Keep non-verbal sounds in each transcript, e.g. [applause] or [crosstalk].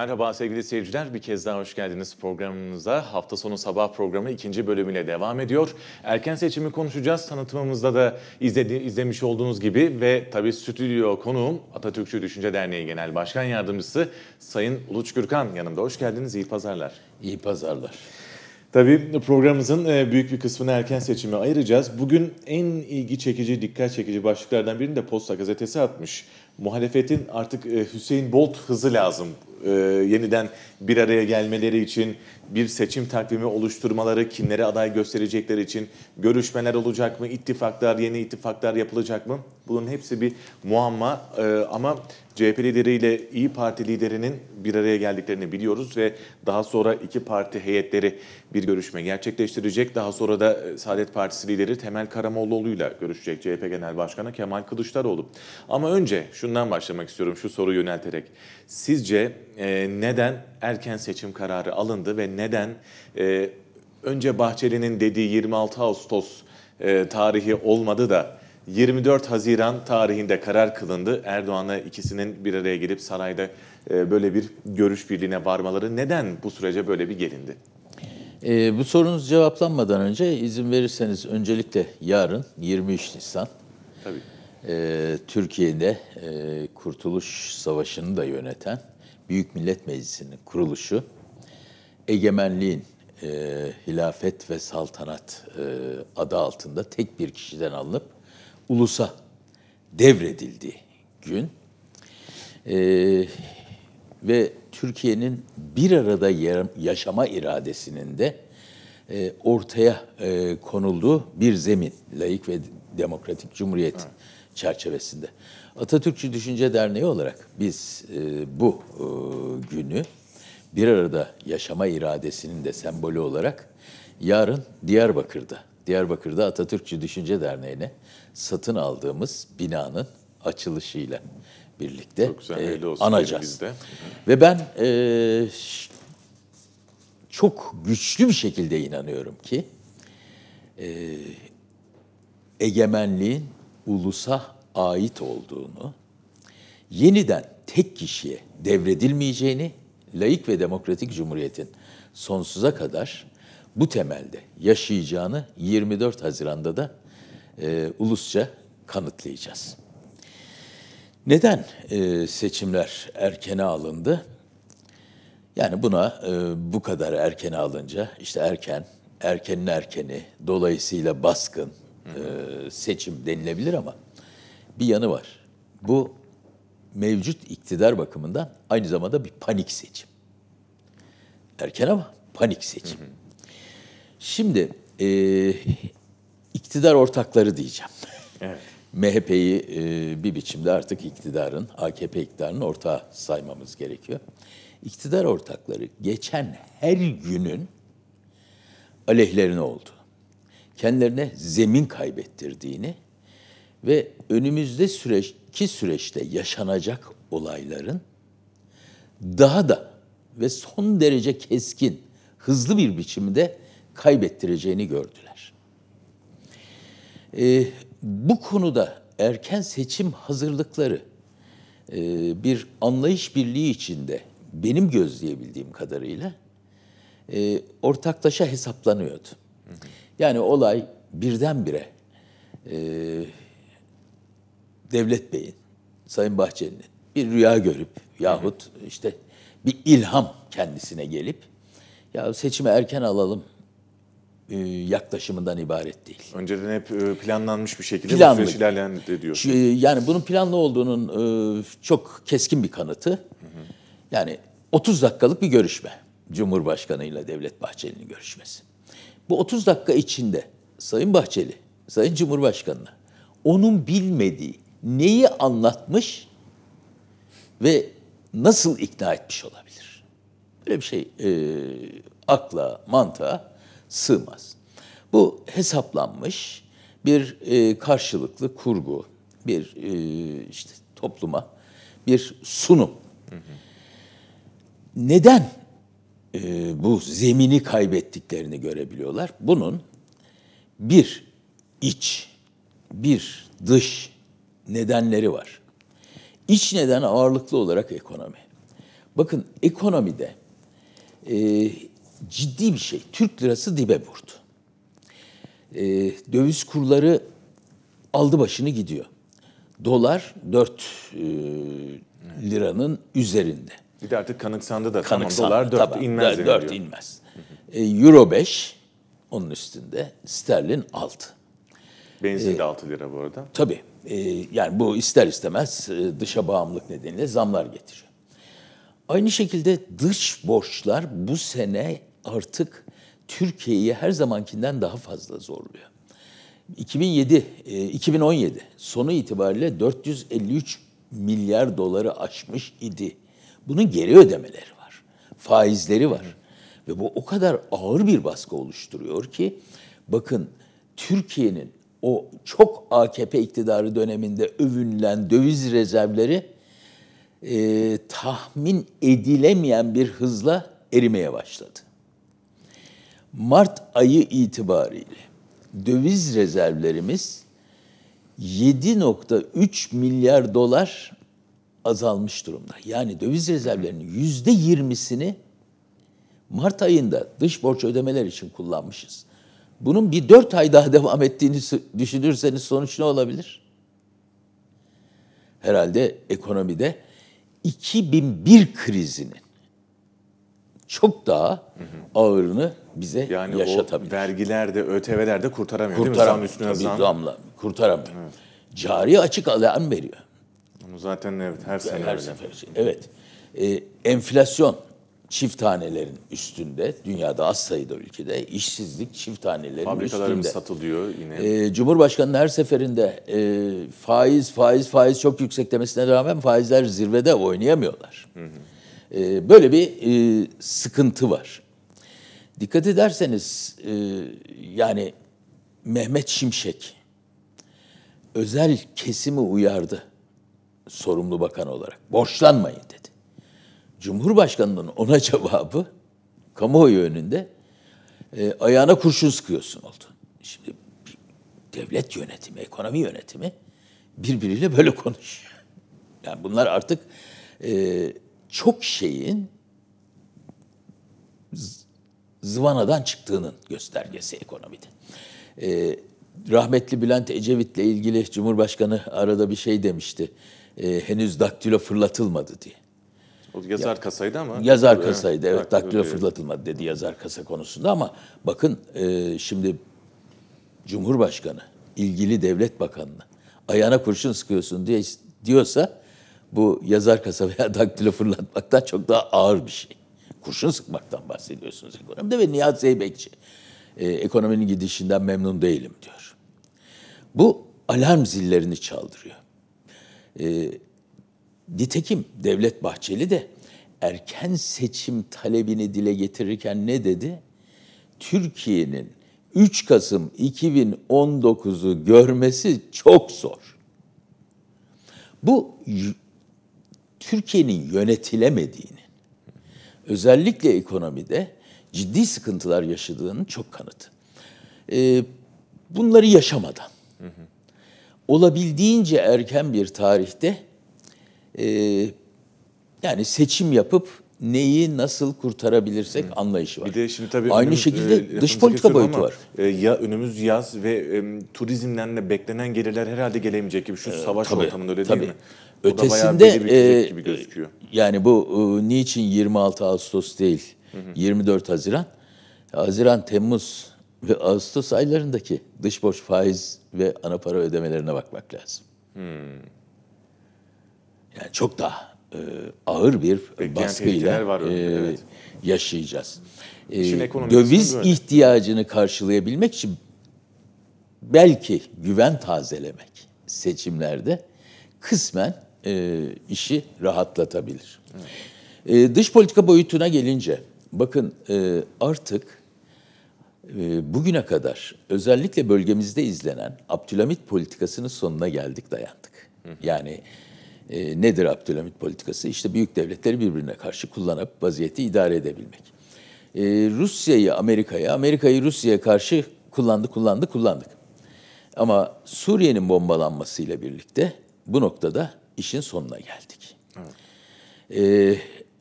Merhaba sevgili seyirciler, bir kez daha hoş geldiniz programımıza. Hafta sonu sabah programı ikinci bölümüyle devam ediyor. Erken seçimi konuşacağız. Tanıtımımızda da izledi, izlemiş olduğunuz gibi ve tabii stüdyo konuğum Atatürkçü Düşünce Derneği Genel Başkan Yardımcısı Sayın Uluç Gürkan yanımda. Hoş geldiniz, iyi pazarlar. İyi pazarlar. Tabii programımızın e, büyük bir kısmını erken seçime ayıracağız. Bugün en ilgi çekici, dikkat çekici başlıklardan birini de Posta Gazetesi atmış. Muhalefetin artık e, Hüseyin Bolt hızı lazım e, yeniden bir araya gelmeleri için bir seçim takvimi oluşturmaları, kimlere aday gösterecekleri için görüşmeler olacak mı, ittifaklar, yeni ittifaklar yapılacak mı? Bunun hepsi bir muamma ee, ama CHP lideriyle İyi Parti liderinin bir araya geldiklerini biliyoruz ve daha sonra iki parti heyetleri bir görüşme gerçekleştirecek. Daha sonra da e, Saadet Partisi lideri Temel Karamollaoğlu'yla görüşecek CHP Genel Başkanı Kemal Kılıçdaroğlu. Ama önce şundan başlamak istiyorum şu soruyu yönelterek. Sizce e, neden erken seçim kararı alındı ve neden? E, önce Bahçeli'nin dediği 26 Ağustos e, tarihi olmadı da 24 Haziran tarihinde karar kılındı. Erdoğan'la ikisinin bir araya gelip sarayda e, böyle bir görüş birliğine varmaları neden bu sürece böyle bir gelindi? E, bu sorunuz cevaplanmadan önce izin verirseniz öncelikle yarın 23 Nisan Tabii. E, Türkiye'de e, Kurtuluş Savaşı'nı da yöneten Büyük Millet Meclisi'nin kuruluşu egemenliğin e, hilafet ve saltanat e, adı altında tek bir kişiden alınıp ulusa devredildiği gün e, ve Türkiye'nin bir arada yaşama iradesinin de e, ortaya e, konulduğu bir zemin, layık ve demokratik cumhuriyet evet. çerçevesinde. Atatürkçü Düşünce Derneği olarak biz e, bu e, günü bir arada yaşama iradesinin de sembolü olarak yarın Diyarbakır'da, Diyarbakır'da Atatürkçü Düşünce Derneği'ne satın aldığımız binanın açılışıyla birlikte çok güzel, e, anacağız. Ve ben e, çok güçlü bir şekilde inanıyorum ki e, egemenliğin ulusa ait olduğunu, yeniden tek kişiye devredilmeyeceğini laik ve demokratik cumhuriyetin sonsuza kadar bu temelde yaşayacağını 24 Haziran'da da e, ulusça kanıtlayacağız. Neden e, seçimler erkene alındı? Yani buna e, bu kadar erkene alınca işte erken, erkenin erkeni, dolayısıyla baskın e, seçim denilebilir ama bir yanı var. Bu mevcut iktidar bakımından aynı zamanda bir panik seçim. Erken ama panik seçim. Şimdi e, iktidar ortakları diyeceğim. Evet. MHP'yi e, bir biçimde artık iktidarın, AKP iktidarının ortağı saymamız gerekiyor. İktidar ortakları geçen her günün aleyhlerine oldu. Kendilerine zemin kaybettirdiğini ve önümüzde süreç ki süreçte yaşanacak olayların daha da ve son derece keskin, hızlı bir biçimde kaybettireceğini gördüler. E, bu konuda erken seçim hazırlıkları e, bir anlayış birliği içinde benim gözleyebildiğim kadarıyla e, ortaklaşa hesaplanıyordu. Yani olay birdenbire e, Devlet Bey'in, Sayın Bahçeli'nin bir rüya görüp yahut işte bir ilham kendisine gelip ya seçimi erken alalım e, yaklaşımından ibaret değil. Önceden hep e, planlanmış bir şekilde Planlı. bu süreç ilerlendi diyorsun. E, yani bunun planlı olduğunun çok keskin bir kanıtı. Yani 30 dakikalık bir görüşme. Cumhurbaşkanı ile Devlet Bahçeli'nin görüşmesi. Bu 30 dakika içinde Sayın Bahçeli, Sayın Cumhurbaşkanı'na onun bilmediği neyi anlatmış ve nasıl ikna etmiş olabilir? Böyle bir şey e, akla, mantığa sığmaz. Bu hesaplanmış bir e, karşılıklı kurgu, bir e, işte topluma bir sunum. Neden e, bu zemini kaybettiklerini görebiliyorlar? Bunun bir iç, bir dış nedenleri var. İç neden ağırlıklı olarak ekonomi. Bakın ekonomide e, ciddi bir şey. Türk lirası dibe vurdu. E, döviz kurları aldı başını gidiyor. Dolar 4 e, liranın üzerinde. Bir de artık kanıksandı da kanıksandı, tamam dolar 4 tamam, inmez. 4 diyor. inmez. E, Euro 5 onun üstünde, sterlin 6. Benzin de e, 6 lira bu arada. Tabii. Ee, yani bu ister istemez e, dışa bağımlılık nedeniyle zamlar getiriyor. Aynı şekilde dış borçlar bu sene artık Türkiye'yi her zamankinden daha fazla zorluyor. 2007, 2017 e, sonu itibariyle 453 milyar doları aşmış idi. Bunun geri ödemeleri var, faizleri var. Ve bu o kadar ağır bir baskı oluşturuyor ki bakın Türkiye'nin o çok AKP iktidarı döneminde övünülen döviz rezervleri e, tahmin edilemeyen bir hızla erimeye başladı. Mart ayı itibariyle döviz rezervlerimiz 7.3 milyar dolar azalmış durumda. Yani döviz rezervlerinin yüzde yirmisini Mart ayında dış borç ödemeler için kullanmışız bunun bir dört ay daha [laughs] devam ettiğini düşünürseniz sonuç ne olabilir? Herhalde ekonomide 2001 krizinin çok daha ağırını bize yani yaşatabilir. Yani vergiler de ÖTV'ler de kurtaramıyor kurtaram, değil mi? Zam üstüne zam. Zamla, kurtaramıyor. Evet. Cari açık alan veriyor. Onu zaten evet her sene. Her sefer. Şey- evet. Ee, enflasyon çift tanelerin üstünde. Dünyada az sayıda ülkede işsizlik çift tanelerin Fabrikalarımız üstünde. satılıyor yine. Ee, Cumhurbaşkanı'nın her seferinde e, faiz, faiz, faiz çok yüksek demesine rağmen faizler zirvede oynayamıyorlar. Hı hı. E, böyle bir e, sıkıntı var. Dikkat ederseniz e, yani Mehmet Şimşek özel kesimi uyardı sorumlu bakan olarak. Borçlanmayın dedi. Cumhurbaşkanının ona [laughs] cevabı kamuoyu önünde e, ayağına kurşun sıkıyorsun oldu. Şimdi devlet yönetimi, ekonomi yönetimi birbiriyle böyle konuşuyor. Yani bunlar artık e, çok şeyin zıvanadan çıktığının göstergesi ekonomide. E, rahmetli Bülent Ecevit'le ilgili Cumhurbaşkanı arada bir şey demişti. E, henüz daktilo fırlatılmadı diye yazar ya, kasaydı ama. Yazar öyle, kasaydı evet, daktilo fırlatılmadı dedi yazar kasa konusunda ama bakın e, şimdi Cumhurbaşkanı, ilgili devlet bakanına ayağına kurşun sıkıyorsun diye diyorsa bu yazar kasa veya [laughs] daktilo fırlatmaktan çok daha ağır bir şey. Kurşun sıkmaktan bahsediyorsunuz ekonomide ve Nihat Zeybekçi e, ekonominin gidişinden memnun değilim diyor. Bu alarm zillerini çaldırıyor. E, Nitekim Devlet Bahçeli de erken seçim talebini dile getirirken ne dedi? Türkiye'nin 3 Kasım 2019'u görmesi çok zor. Bu Türkiye'nin yönetilemediğini, özellikle ekonomide ciddi sıkıntılar yaşadığının çok kanıtı. Ee, bunları yaşamadan, olabildiğince erken bir tarihte ee, yani seçim yapıp neyi nasıl kurtarabilirsek Hı. anlayışı var. Bir de şimdi tabii aynı önümüz, şekilde e, dış politika boyutu ama, var. E, ya önümüz yaz ve e, turizmden de beklenen gelirler herhalde gelemeyecek gibi şu ee, savaş tabii, ortamında öyle tabii. değil mi? O Ötesinde da e, gibi gözüküyor. Yani bu e, niçin 26 Ağustos değil? Hı 24 Haziran. Haziran, Temmuz ve Ağustos aylarındaki dış borç faiz ve ana para ödemelerine bakmak lazım. Hmm yani çok daha e, ağır bir Bekleyen baskıyla var e, evet. yaşayacağız. E, döviz ihtiyacını karşılayabilmek için belki güven tazelemek seçimlerde kısmen e, işi rahatlatabilir. E, dış politika boyutuna gelince bakın e, artık e, bugüne kadar özellikle bölgemizde izlenen Abdülhamit politikasının sonuna geldik dayandık. Yani e, nedir Abdülhamit politikası? İşte büyük devletleri birbirine karşı kullanıp vaziyeti idare edebilmek. E, Rusya'yı Amerika'ya, Amerika'yı Rusya'ya karşı kullandı, kullandı, kullandık. Ama Suriye'nin bombalanmasıyla birlikte bu noktada işin sonuna geldik. Evet. Ee,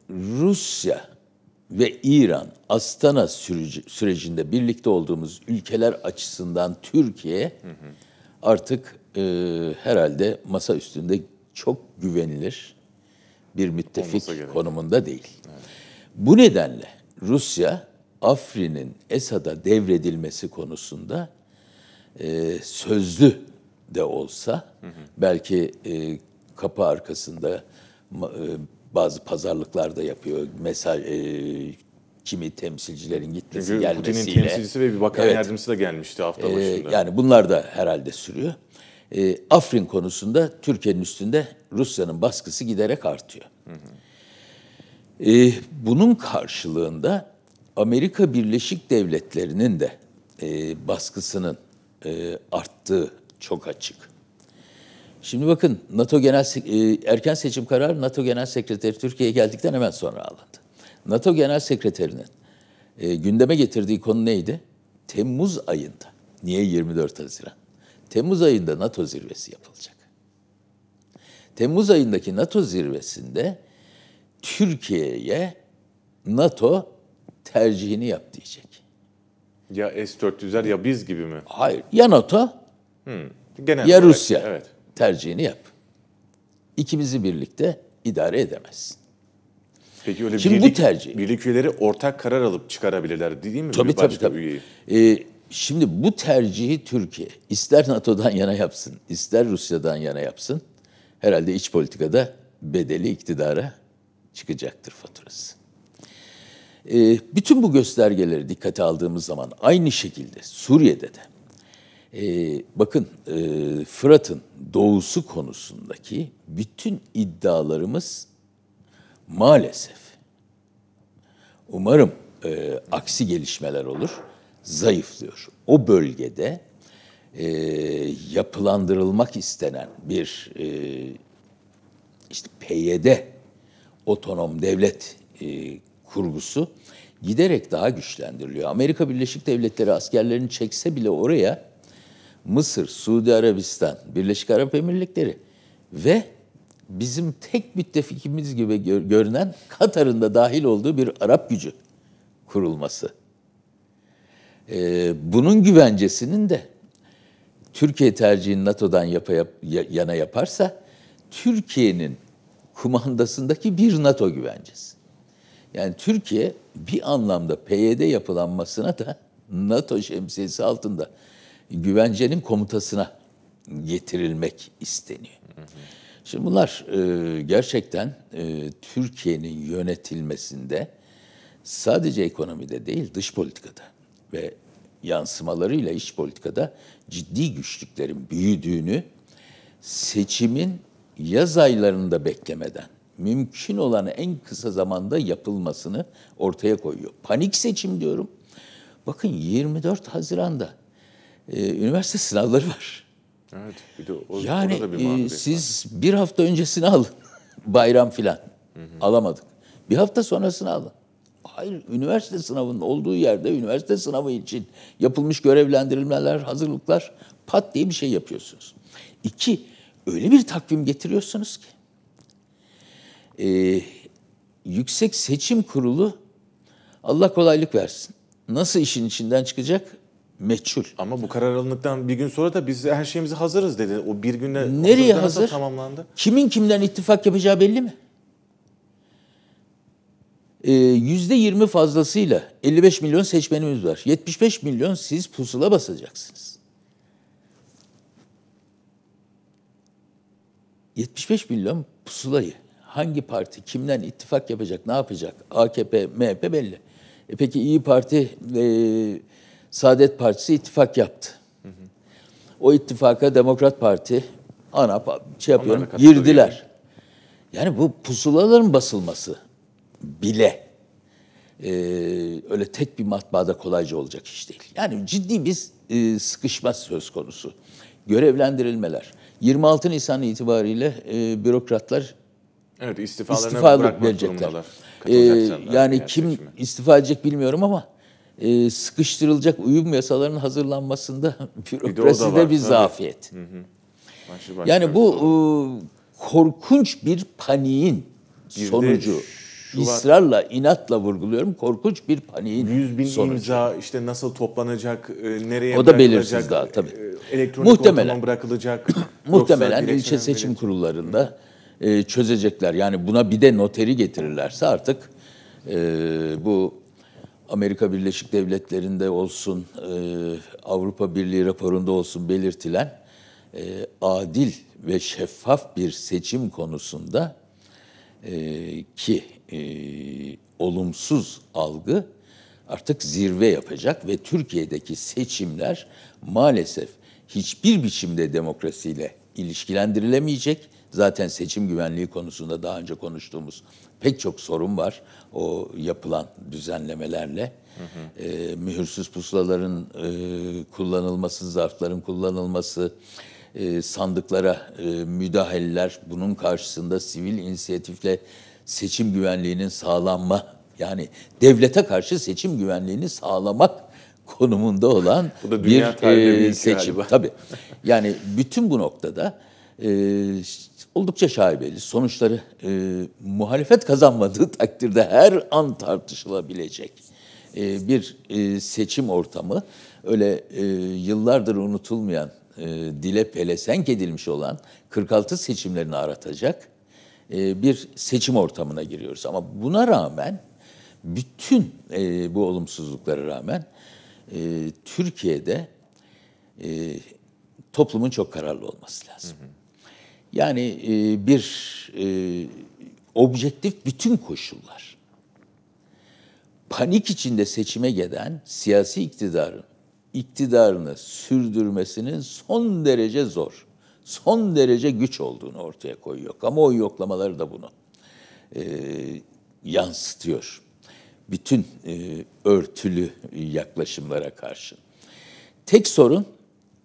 Rusya ve İran Astana süreci, sürecinde birlikte olduğumuz ülkeler açısından Türkiye hı hı. artık e, herhalde masa üstünde çok güvenilir bir müttefik konumunda değil. Evet. Bu nedenle Rusya Afrin'in Esad'a devredilmesi konusunda e, sözlü de olsa hı hı. belki e, kapı arkasında e, bazı pazarlıklar da yapıyor. Mesaj e, kimi temsilcilerin gitmesi Çünkü gelmesiyle. Putin'in temsilcisi ve bir bakan evet, yardımcısı da gelmişti hafta e, başında. E, yani bunlar da herhalde sürüyor e, Afrin konusunda Türkiye'nin üstünde Rusya'nın baskısı giderek artıyor. Hı hı. E, bunun karşılığında Amerika Birleşik Devletleri'nin de e, baskısının e, arttığı çok açık. Şimdi bakın NATO Genel e, erken seçim kararı NATO Genel Sekreteri Türkiye'ye geldikten hemen sonra alındı. NATO Genel Sekreterinin e, gündeme getirdiği konu neydi? Temmuz ayında. Niye 24 Haziran? Temmuz ayında NATO zirvesi yapılacak. Temmuz ayındaki NATO zirvesinde Türkiye'ye NATO tercihini yap diyecek. Ya S-400'ler ya biz gibi mi? Hayır. Ya NATO hmm. Genel ya olarak, Rusya evet. tercihini yap. İkimizi birlikte idare edemezsin. Peki öyle Şimdi birlik, bu tercih. Birlik üyeleri ortak karar alıp çıkarabilirler değil mi? Tabii Böyle tabii. tabii. Üyeyi. Ee, Şimdi bu tercihi Türkiye ister NATO'dan yana yapsın, ister Rusya'dan yana yapsın. Herhalde iç politikada bedeli iktidara çıkacaktır faturası. E, bütün bu göstergeleri dikkate aldığımız zaman aynı şekilde Suriye'de de e, bakın e, Fırat'ın doğusu konusundaki bütün iddialarımız maalesef umarım e, aksi gelişmeler olur zayıflıyor. O bölgede e, yapılandırılmak istenen bir e, işte PYD otonom devlet e, kurgusu giderek daha güçlendiriliyor. Amerika Birleşik Devletleri askerlerini çekse bile oraya Mısır, Suudi Arabistan, Birleşik Arap Emirlikleri ve bizim tek müttefikimiz gibi görünen Katar'ın da dahil olduğu bir Arap gücü kurulması e, bunun güvencesinin de Türkiye tercihini NATO'dan yapa, yap, yana yaparsa Türkiye'nin kumandasındaki bir NATO güvencesi. Yani Türkiye bir anlamda PYD yapılanmasına da NATO şemsiyesi altında güvencenin komutasına getirilmek isteniyor. Şimdi bunlar e, gerçekten e, Türkiye'nin yönetilmesinde sadece ekonomide değil dış politikada ve yansımalarıyla iç politikada ciddi güçlüklerin büyüdüğünü seçimin yaz aylarında beklemeden mümkün olan en kısa zamanda yapılmasını ortaya koyuyor. Panik seçim diyorum. Bakın 24 Haziran'da e, üniversite sınavları var. Evet, bir de o, yani bir e, siz var. bir hafta öncesini alın [laughs] bayram filan alamadık. Bir hafta sonrasını alın. Hayır, üniversite sınavının olduğu yerde üniversite sınavı için yapılmış görevlendirilmeler, hazırlıklar pat diye bir şey yapıyorsunuz. İki, öyle bir takvim getiriyorsunuz ki. Ee, Yüksek Seçim Kurulu Allah kolaylık versin. Nasıl işin içinden çıkacak? Meçhul. Ama bu karar alındıktan bir gün sonra da biz her şeyimizi hazırız dedi. O bir günde Nereye hazır? tamamlandı. Kimin kimden ittifak yapacağı belli mi? %20 ee, fazlasıyla 55 milyon seçmenimiz var. 75 milyon siz pusula basacaksınız. 75 milyon pusulayı hangi parti kimden ittifak yapacak, ne yapacak? AKP, MHP belli. E peki İyi Parti, e, Saadet Partisi ittifak yaptı. O ittifaka Demokrat Parti, ANAP şey yapıyorum, girdiler. Yani bu pusulaların basılması bile e, öyle tek bir matbaada kolayca olacak iş değil. Yani ciddi bir e, sıkışma söz konusu. Görevlendirilmeler. 26 Nisan itibariyle e, bürokratlar evet, istifalarını istifalık verecekler. E, yani, kim istifa edecek bilmiyorum ama e, sıkıştırılacak uyum yasalarının hazırlanmasında [laughs] bürokraside bir, bir zafiyet. Hı hı. Başlı yani bu e, korkunç bir paniğin bir sonucu. Şu ısrarla, inatla vurguluyorum. Korkunç bir paniğin 100 bin sonucu. imza işte nasıl toplanacak, e, nereye O da belirsiz daha tabii. E, elektronik muhtemelen, bırakılacak. [clears throat] muhtemelen ilçe seçim kurullarında e, çözecekler. Yani buna bir de noteri getirirlerse artık e, bu Amerika Birleşik Devletleri'nde olsun, e, Avrupa Birliği raporunda olsun belirtilen e, adil ve şeffaf bir seçim konusunda e, ki e, olumsuz algı artık zirve yapacak ve Türkiye'deki seçimler maalesef hiçbir biçimde demokrasiyle ilişkilendirilemeyecek. Zaten seçim güvenliği konusunda daha önce konuştuğumuz pek çok sorun var o yapılan düzenlemelerle. Hı hı. E, mühürsüz pusulaların e, kullanılması, zarfların kullanılması, e, sandıklara e, müdahaleler, bunun karşısında sivil inisiyatifle seçim güvenliğinin sağlanma yani devlete karşı seçim güvenliğini sağlamak konumunda olan bu da dünya bir e, seçim. Galiba. Tabii. Yani bütün bu noktada e, oldukça şaibeli. Sonuçları e, muhalefet kazanmadığı takdirde her an tartışılabilecek e, bir e, seçim ortamı. Öyle e, yıllardır unutulmayan, e, dile pelesenk edilmiş olan 46 seçimlerini aratacak e, bir seçim ortamına giriyoruz. Ama buna rağmen bütün e, bu olumsuzluklara rağmen e, Türkiye'de toplumun çok kararlı olması lazım. Yani bir objektif bütün koşullar. Panik içinde seçime gelen siyasi iktidarın iktidarını sürdürmesinin son derece zor son derece güç olduğunu ortaya koyuyor. Kamuoyu yoklamaları da bunu e, yansıtıyor. Bütün e, örtülü yaklaşımlara karşı. Tek sorun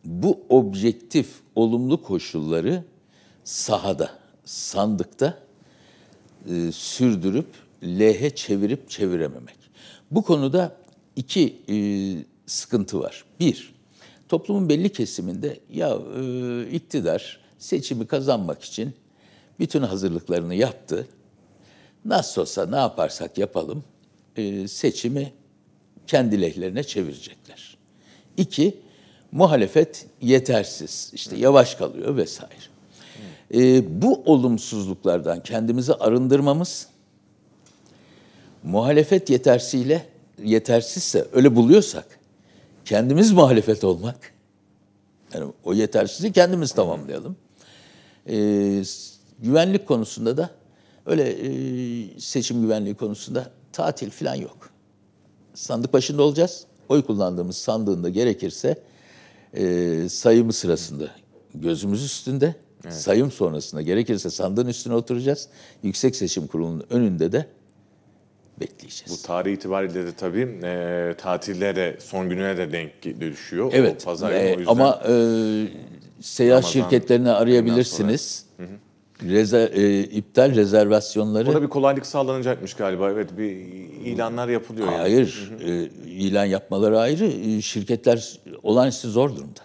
bu objektif olumlu koşulları sahada, sandıkta e, sürdürüp lehe çevirip çevirememek. Bu konuda iki e, sıkıntı var. Bir, toplumun belli kesiminde ya e, iktidar seçimi kazanmak için bütün hazırlıklarını yaptı. Nasıl olsa ne yaparsak yapalım e, seçimi kendi lehlerine çevirecekler. İki, muhalefet yetersiz, işte yavaş kalıyor vesaire. E, bu olumsuzluklardan kendimizi arındırmamız, muhalefet yetersiyle yetersizse öyle buluyorsak kendimiz muhalefet olmak. Yani o yetersizliği kendimiz tamamlayalım. E, güvenlik konusunda da öyle e, seçim güvenliği konusunda tatil falan yok. Sandık başında olacağız. Oy kullandığımız sandığında gerekirse e, sayımı sırasında gözümüz üstünde, evet. sayım sonrasında gerekirse sandığın üstüne oturacağız. Yüksek Seçim Kurulu'nun önünde de bekleyeceğiz. Bu tarih itibariyle de tabii e, tatillere, son gününe de denk düşüyor. Evet o pazar e, o ama e, seyahat Ramazan şirketlerini arayabilirsiniz. Hı Rezer, e, iptal rezervasyonları... Burada bir kolaylık sağlanacakmış galiba. Evet bir ilanlar yapılıyor. Hayır. Yani. E, ilan yapmaları ayrı. E, şirketler olağanüstü zor durumda.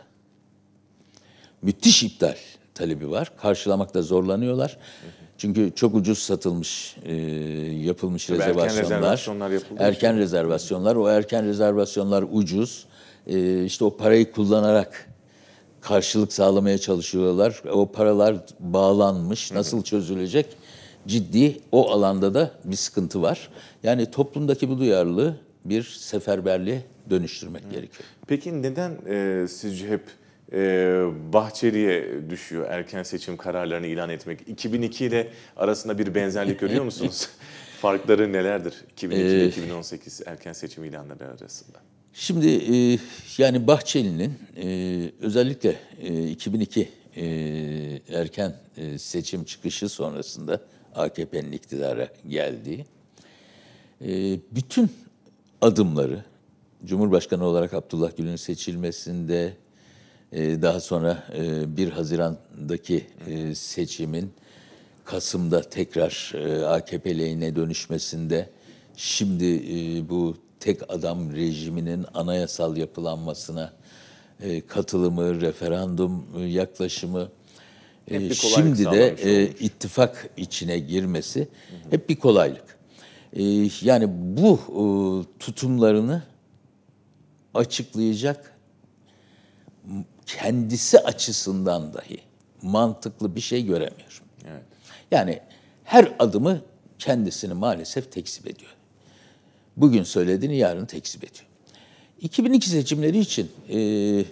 Müthiş iptal talebi var. Karşılamakta zorlanıyorlar. hı. Çünkü çok ucuz satılmış, e, yapılmış Tabii rezervasyonlar. Erken rezervasyonlar yapılmış. Erken rezervasyonlar. O erken rezervasyonlar ucuz. E, işte o parayı kullanarak karşılık sağlamaya çalışıyorlar. O paralar bağlanmış. Nasıl çözülecek? Ciddi o alanda da bir sıkıntı var. Yani toplumdaki bu duyarlılığı bir seferberliğe dönüştürmek Hı. gerekiyor. Peki neden e, sizce hep ee, Bahçeli'ye düşüyor erken seçim kararlarını ilan etmek. 2002 ile arasında bir benzerlik [laughs] görüyor musunuz? [laughs] Farkları nelerdir 2002 ile 2018 ee, erken seçim ilanları arasında? Şimdi e, yani Bahçeli'nin e, özellikle 2002 e, erken seçim çıkışı sonrasında AKP'nin iktidara geldiği bütün adımları Cumhurbaşkanı olarak Abdullah Gül'ün seçilmesinde, ee, daha sonra 1 e, Haziran'daki e, seçimin Kasım'da tekrar e, AKP lehine dönüşmesinde şimdi bu tek adam rejiminin anayasal yapılanmasına katılımı, referandum yaklaşımı şimdi de ittifak içine girmesi hep bir kolaylık. Yani bu tutumlarını açıklayacak kendisi açısından dahi mantıklı bir şey göremiyor. Evet. Yani her adımı kendisini maalesef tekzip ediyor. Bugün söylediğini yarın tekzip ediyor. 2002 seçimleri için e,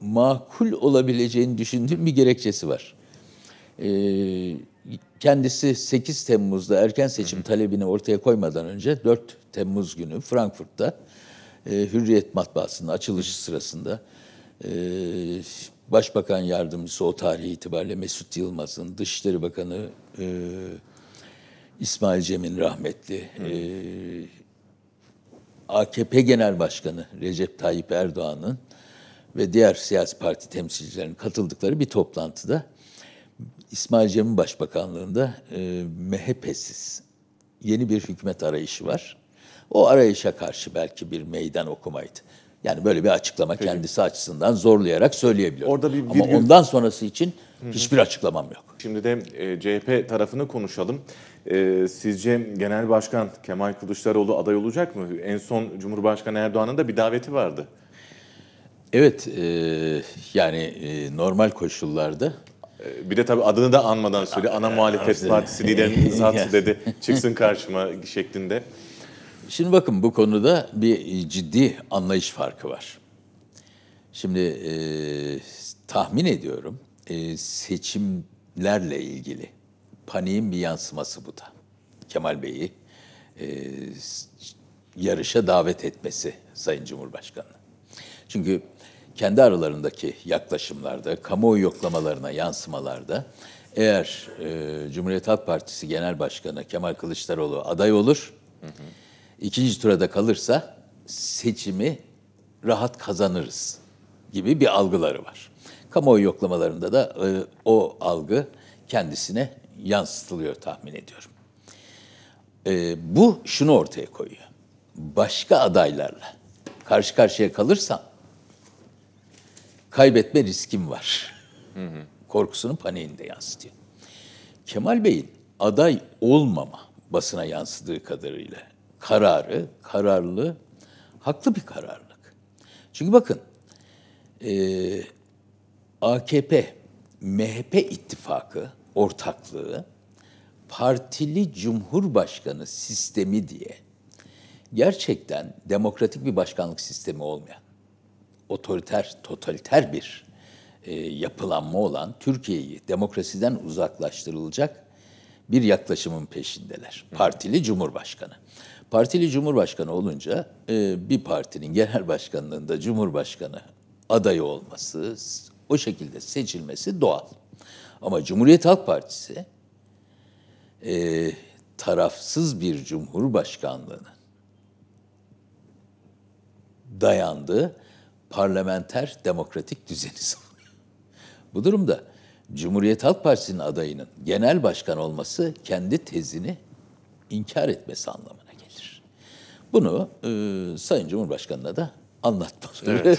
makul olabileceğini düşündüğüm bir gerekçesi var. E, kendisi 8 Temmuz'da erken seçim hı talebini ortaya koymadan önce 4 Temmuz günü Frankfurt'ta e, Hürriyet matbaasının açılışı sırasında e, Başbakan Yardımcısı o tarih itibariyle Mesut Yılmaz'ın, Dışişleri Bakanı e, İsmail Cem'in rahmetli, e, AKP Genel Başkanı Recep Tayyip Erdoğan'ın ve diğer siyasi parti temsilcilerinin katıldıkları bir toplantıda İsmail Cem'in başbakanlığında e, MHP'siz yeni bir hükümet arayışı var. O arayışa karşı belki bir meydan okumaydı. Yani böyle bir açıklama Peki. kendisi açısından zorlayarak söyleyebiliyorum. Orada bir virgül... Ama ondan sonrası için hiçbir açıklamam yok. Şimdi de e, CHP tarafını konuşalım. E, sizce Genel Başkan Kemal Kılıçdaroğlu aday olacak mı? En son Cumhurbaşkanı Erdoğan'ın da bir daveti vardı. Evet, e, yani normal koşullarda bir de tabii adını da anmadan söyle. Ana muhalefet partisi liderinin [laughs] zatı dedi. Çıksın karşıma şeklinde. Şimdi bakın bu konuda bir ciddi anlayış farkı var. Şimdi e, tahmin ediyorum e, seçimlerle ilgili paniğin bir yansıması bu da. Kemal Bey'i e, yarışa davet etmesi Sayın Cumhurbaşkanı. Çünkü kendi aralarındaki yaklaşımlarda, kamuoyu yoklamalarına yansımalarda eğer e, Cumhuriyet Halk Partisi Genel Başkanı Kemal Kılıçdaroğlu aday olur, hı hı ikinci turada kalırsa seçimi rahat kazanırız gibi bir algıları var. Kamuoyu yoklamalarında da e, o algı kendisine yansıtılıyor tahmin ediyorum. E, bu şunu ortaya koyuyor. Başka adaylarla karşı karşıya kalırsam kaybetme riskim var. Hı hı. Korkusunu paniğinde yansıtıyor. Kemal Bey'in aday olmama basına yansıdığı kadarıyla kararı, kararlı, haklı bir kararlılık. Çünkü bakın e, AKP, MHP ittifakı, ortaklığı partili cumhurbaşkanı sistemi diye gerçekten demokratik bir başkanlık sistemi olmayan, otoriter, totaliter bir e, yapılanma olan Türkiye'yi demokrasiden uzaklaştırılacak bir yaklaşımın peşindeler. Partili Cumhurbaşkanı. Partili Cumhurbaşkanı olunca e, bir partinin genel başkanlığında Cumhurbaşkanı adayı olması, o şekilde seçilmesi doğal. Ama Cumhuriyet Halk Partisi e, tarafsız bir cumhurbaşkanlığının dayandığı parlamenter demokratik düzeni [laughs] Bu durumda Cumhuriyet Halk Partisi'nin adayının genel başkan olması kendi tezini inkar etmesi anlamına bunu e, Sayın Cumhurbaşkanı'na da anlatmak evet.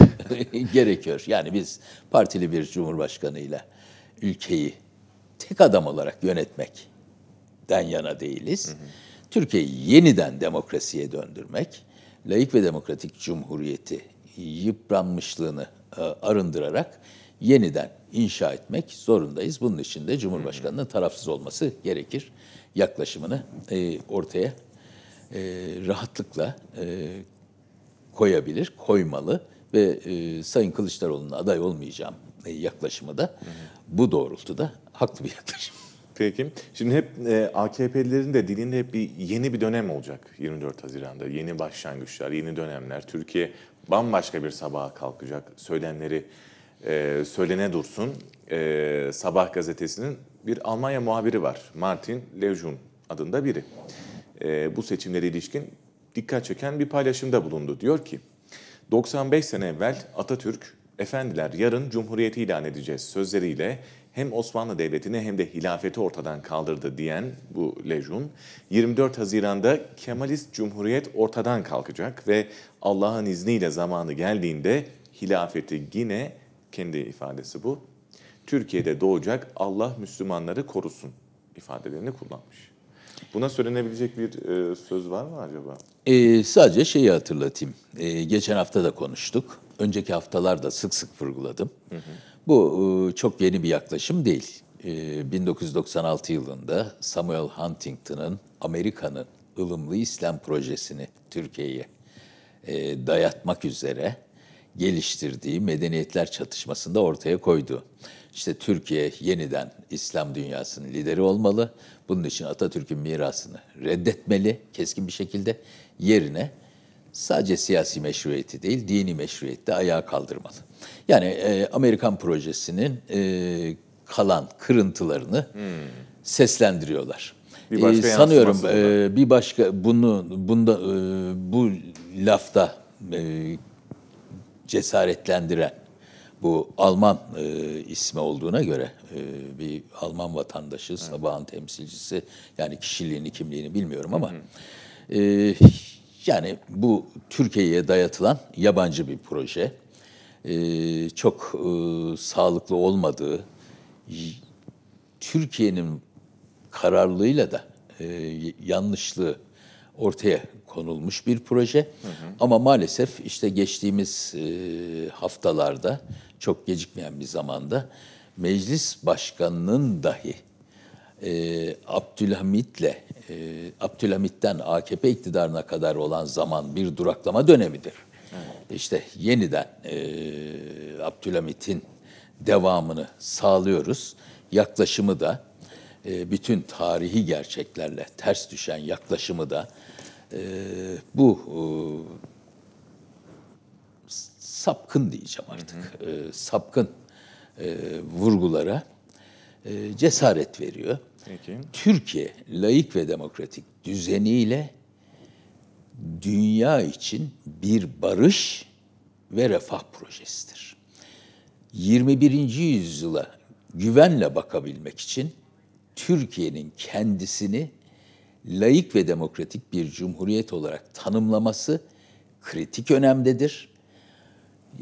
[laughs] gerekiyor. Yani biz partili bir cumhurbaşkanıyla ülkeyi tek adam olarak yönetmekten yana değiliz. Hı hı. Türkiye'yi yeniden demokrasiye döndürmek, layık ve demokratik cumhuriyeti yıpranmışlığını e, arındırarak yeniden inşa etmek zorundayız. Bunun için de Cumhurbaşkanı'nın tarafsız olması gerekir yaklaşımını e, ortaya e, rahatlıkla e, koyabilir, koymalı ve e, Sayın Kılıçdaroğlu'nun aday olmayacağım e, yaklaşımı da hı hı. bu doğrultuda haklı bir yaklaşım. Peki. Şimdi hep e, AKP'lilerin de dilinde hep bir yeni bir dönem olacak 24 Haziran'da. Yeni başlangıçlar, yeni dönemler. Türkiye bambaşka bir sabaha kalkacak. Söylenleri e, söylene dursun. E, Sabah gazetesinin bir Almanya muhabiri var. Martin Lejun adında biri e, bu seçimlere ilişkin dikkat çeken bir paylaşımda bulundu. Diyor ki 95 sene evvel Atatürk efendiler yarın cumhuriyeti ilan edeceğiz sözleriyle hem Osmanlı Devleti'ni hem de hilafeti ortadan kaldırdı diyen bu lejun 24 Haziran'da Kemalist Cumhuriyet ortadan kalkacak ve Allah'ın izniyle zamanı geldiğinde hilafeti yine kendi ifadesi bu. Türkiye'de doğacak Allah Müslümanları korusun ifadelerini kullanmış. Buna söylenebilecek bir e, söz var mı acaba? E, sadece şeyi hatırlatayım. E, geçen hafta da konuştuk. Önceki haftalarda sık sık vurguladım. Hı hı. Bu e, çok yeni bir yaklaşım değil. E, 1996 yılında Samuel Huntington'ın Amerika'nın ılımlı İslam projesini Türkiye'ye e, dayatmak üzere geliştirdiği medeniyetler çatışmasında ortaya koydu. İşte Türkiye yeniden İslam dünyasının lideri olmalı. Bunun için Atatürk'ün mirasını reddetmeli keskin bir şekilde. Yerine sadece siyasi meşruiyeti değil, dini meşruiyeti de ayağa kaldırmalı. Yani e, Amerikan projesinin e, kalan kırıntılarını hmm. seslendiriyorlar. Bir başka e, sanıyorum e, bir başka bunu bunda e, bu lafta e, cesaretlendiren bu Alman e, ismi olduğuna göre e, bir Alman vatandaşı, sabahın temsilcisi yani kişiliğini, kimliğini bilmiyorum ama e, yani bu Türkiye'ye dayatılan yabancı bir proje. E, çok e, sağlıklı olmadığı, Türkiye'nin kararlılığıyla da e, yanlışlığı ortaya konulmuş bir proje. Hı hı. Ama maalesef işte geçtiğimiz e, haftalarda çok gecikmeyen bir zamanda meclis başkanının dahi e, Abdülhamit'le e, Abdülhamit'ten AKP iktidarına kadar olan zaman bir duraklama dönemidir. Hı. İşte yeniden Abdülhamit'in devamını sağlıyoruz. Yaklaşımı da e, bütün tarihi gerçeklerle ters düşen yaklaşımı da e, bu e, sapkın diyeceğim artık. Hı hı. sapkın vurgulara cesaret veriyor. Peki. Türkiye laik ve demokratik düzeniyle dünya için bir barış ve refah projesidir. 21. yüzyıla güvenle bakabilmek için Türkiye'nin kendisini layık ve demokratik bir cumhuriyet olarak tanımlaması kritik önemdedir.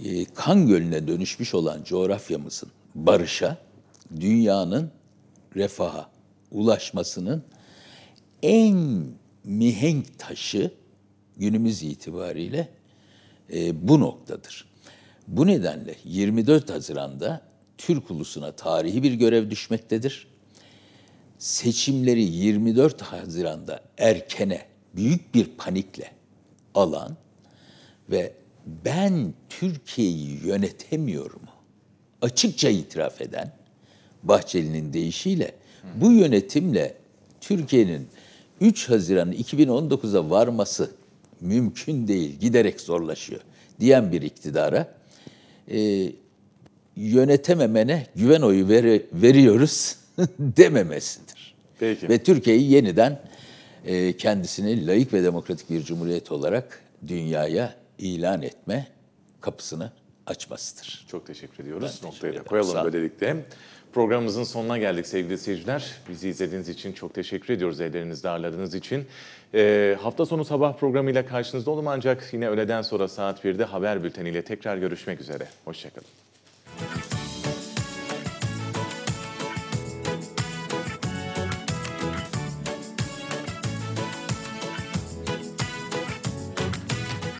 E, kan gölüne dönüşmüş olan coğrafyamızın barışa, dünyanın refaha ulaşmasının en mihenk taşı günümüz itibariyle e, bu noktadır. Bu nedenle 24 Haziran'da Türk ulusuna tarihi bir görev düşmektedir seçimleri 24 Haziran'da erkene büyük bir panikle alan ve ben Türkiye'yi yönetemiyorum açıkça itiraf eden Bahçeli'nin deyişiyle bu yönetimle Türkiye'nin 3 Haziran 2019'a varması mümkün değil, giderek zorlaşıyor diyen bir iktidara e, yönetememene güven oyu veri, veriyoruz [laughs] dememesidir. Peki. Ve Türkiye'yi yeniden e, kendisini layık ve demokratik bir cumhuriyet olarak dünyaya ilan etme kapısını açmasıdır. Çok teşekkür ediyoruz. Ben Noktayı teşekkür da koyalım böylelikle. Programımızın sonuna geldik sevgili seyirciler. Bizi izlediğiniz için çok teşekkür ediyoruz ellerinizde ağırladığınız için. E, hafta sonu sabah programıyla karşınızda olum ancak yine öğleden sonra saat 1'de haber bülteniyle tekrar görüşmek üzere. Hoşçakalın.